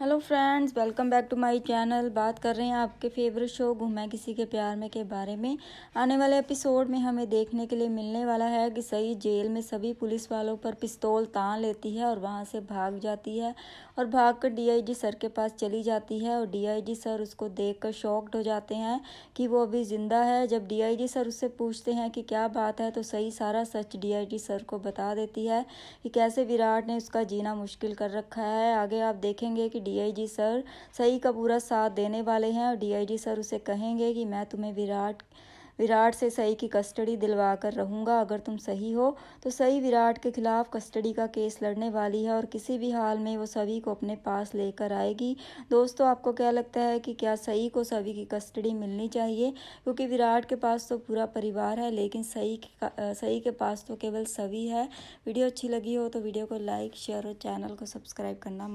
hello friends welcome back to my channel बात कर रहे हैं आपके फेवरेट शो घूमे किसी के प्यार में के बारे में आने वाले एपिसोड में हमें देखने के लिए मिलने वाला है कि सही जेल में सभी पुलिस वालों पर पिस्तौल तान लेती है और वहां से भाग जाती है और भाग कर डी सर के पास चली जाती है और डी सर उसको देख कर शॉक्ड हो जाते हैं कि वो अभी ज़िंदा है जब डी सर उससे पूछते हैं कि क्या बात है तो सही सारा सच डी सर को बता देती है कि कैसे विराट ने उसका जीना मुश्किल कर रखा है आगे आप देखेंगे कि डीआईजी सर सही का पूरा साथ देने वाले हैं और डीआईजी सर उसे कहेंगे कि मैं तुम्हें विराट विराट से सही की कस्टडी दिलवा कर रहूँगा अगर तुम सही हो तो सही विराट के खिलाफ कस्टडी का केस लड़ने वाली है और किसी भी हाल में वो सभी को अपने पास लेकर आएगी दोस्तों आपको क्या लगता है कि क्या सही को सभी की कस्टडी मिलनी चाहिए क्योंकि विराट के पास तो पूरा परिवार है लेकिन सही सही के पास तो केवल सभी है वीडियो अच्छी लगी हो तो वीडियो को लाइक शेयर और चैनल को सब्सक्राइब करना